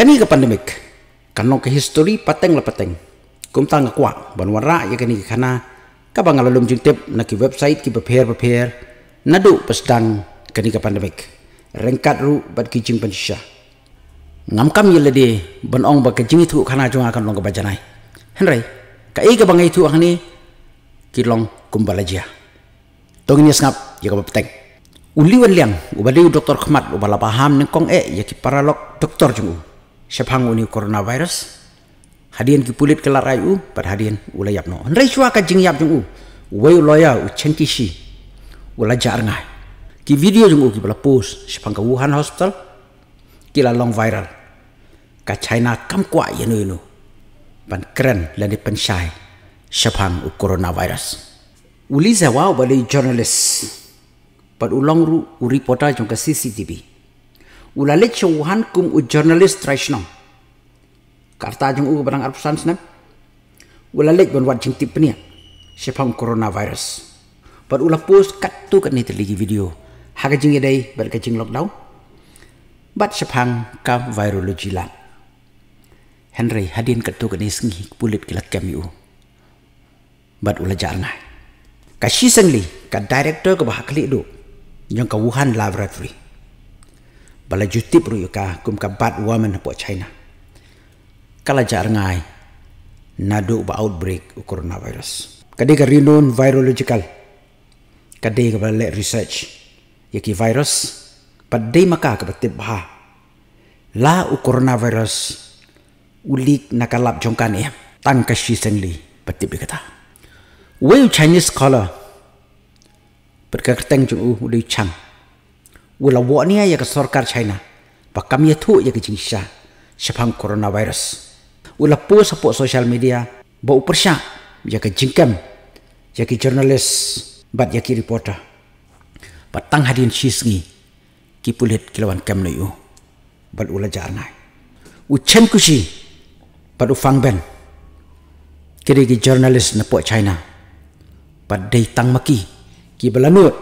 kani ke pandemik, kano ke history pateng la pateng kum tang kwa ban wara ya kani ka kana ka bang alalum jing na ki website ki prepare prepare na do pasdan kani ka pandemic rengkat ru bat ki jing pansha ngam kam yele de ban ong ba ka jing thu kana jong akan long ka bajanai henrai ka i ka bangai thu ani ki long kumbalaja tong ni sngap ya ka pateng Uliwan liang, ubali u Dr. Khmat, ubala paham nengkong kong e, yaki paralok doktor jungu syapang uni coronavirus hadian ki pulit kelar ai u pad hadian ulai yap no rei chua ka jing yap jung u wei loya u chen ki shi ulai jar nga ki video jung u ki bla post syapang ka wuhan hospital ki la long viral ka china kam kwa yenu yenu pan kren la ni pan shai syapang u coronavirus uli zawa wa bale journalist pad u ru u reporter jung ka cctv ulale chuhan kum u journalist traditional. Karta jung u barang arpusan sna. Ulale bon wat jing tip nia. Sepang coronavirus. Par ulah post kat tu kat ni teligi video. Haga jing edai bar ka jing lockdown. Bat sepang ka virology la. Henry hadin kat tu kat ni sengi pulit kilat kami u. Bat ulah jarna. Lah. Kasih sengli ka director ka bahakli do. Yang ka Wuhan laboratory bala jutip ru yuka kum ka bad woman po china kala jar ngai nadu ba outbreak u coronavirus kadi ka rinon virological kadi ka bala research yaki virus padde maka ka bat ba la u coronavirus ulik nakalap jongkan ya tang ka shi sengli bi kata will chinese scholar perkakteng jung u chang วลาวัวเนี่ยยังกสรการใช่นะปักกามีทุยังกจิงชาเฉพาะโคโรนาไวรัสวลาปูสปอโซเชียลมีเดียบ่อุปชายังกจิงแคมยังกจอร์นัลิสบัดยังกรีพอร์เตอร์ปัตตังฮารินชิสงีกิปุลิตกิลวันแคมเลยบัดอุลาจาร์นัยอุเชนกุชีบัดอุฟังเบนกิริกิจอร์นัลิสนปอจีนาปัดเดย์ตังมักกี้กิบลานุต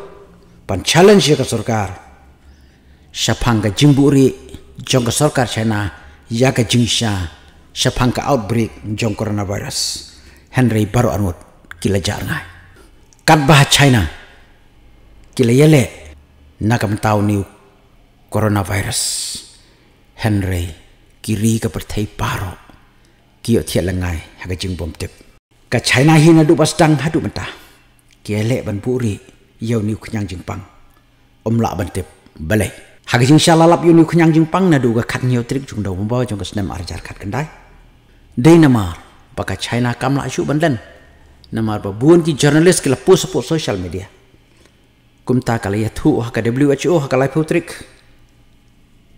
ปัน challenge ยังกสรการ์ shapanga jimburi jonga sorkar china yaga jingsha shapanga outbreak jong coronavirus henry baro anut kila jarngai kat bah china kila yele nakam tau new coronavirus henry kiri ka perthai paro kiyo thia langai haga jingbom tip ka china hina du bastang hadu mata kiyele ban puri yau new khnyang jingpang omla ban tip balai ha ge jing shala lap yuni khnyang jing pang na du ga khat nyu trik chung do bo jong ga snem ar jar khat kan dai de china kam la shu ban len ba buon ji journalist ke la po po social media kum ta ka la ya thu ha ka who ha ka la phu trik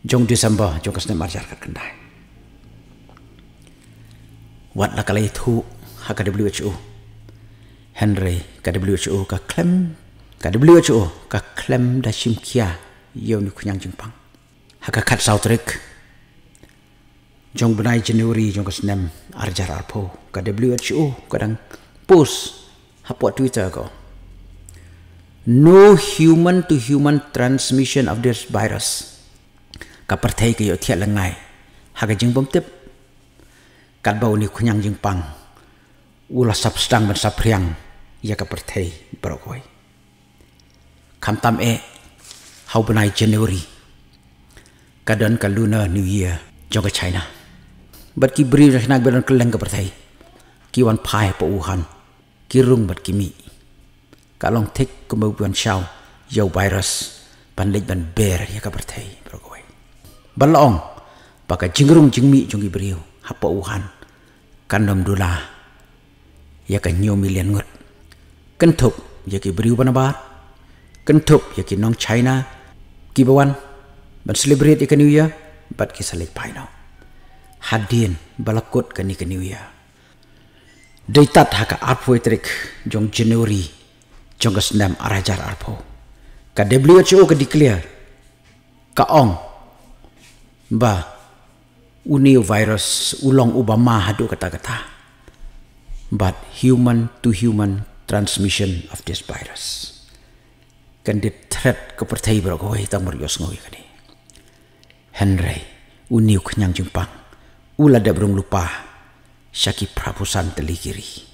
jong december jong ga snem ar jar khat wat la ka la ya thu ha who henry ka who ka klem ka who ka klem da shim kia ni eo ny konyagnitry mpagna hakakaty zaho tiraiky jongobinay jeneory jongasiny am arijararipô ka wto kadagny pôsy hapoa twitter akao no human to human transmission of this virus ka partaika eo tialagnay hakajigny mbô mitepy kady mba ony konyagnitrigny mpagna ola sapisitragny mbany sapiriagny iaka partay barakoay ka mitamy e eh, Hầu hau benai January kadan ka Lunar New Year cho ka China bat ki bri rehna belan keleng ka perthai ki wan phai pa uhan ki rung bat ki mi Cả long thik của mấy buan chao yo virus ban lịch ban bear, ya ka perthai bro ko ban long pa ka jingrung jingmi jong ki brio ha pa uhan kan dom dula ya ka nyu million ngot kan thuk ya ki brio ban bar kan thuk ya ki nong China Ti bawan, ban celebrate ikan New Year, bat kisah lek paino. Hadin balakut kan ikan New Year. Deitat haka arpo etrik jong January, jong kesendam arajar arpo. Ka WHO ka declare, ka ba uni virus ulong ubama hadu kata-kata. But human to human transmission of this virus kan dia threat ke percaya berapa wei tamur yos ngoi kini. Henry, uniuk nyang jumpang, ulah dah berung lupa, syaki prabu san kiri.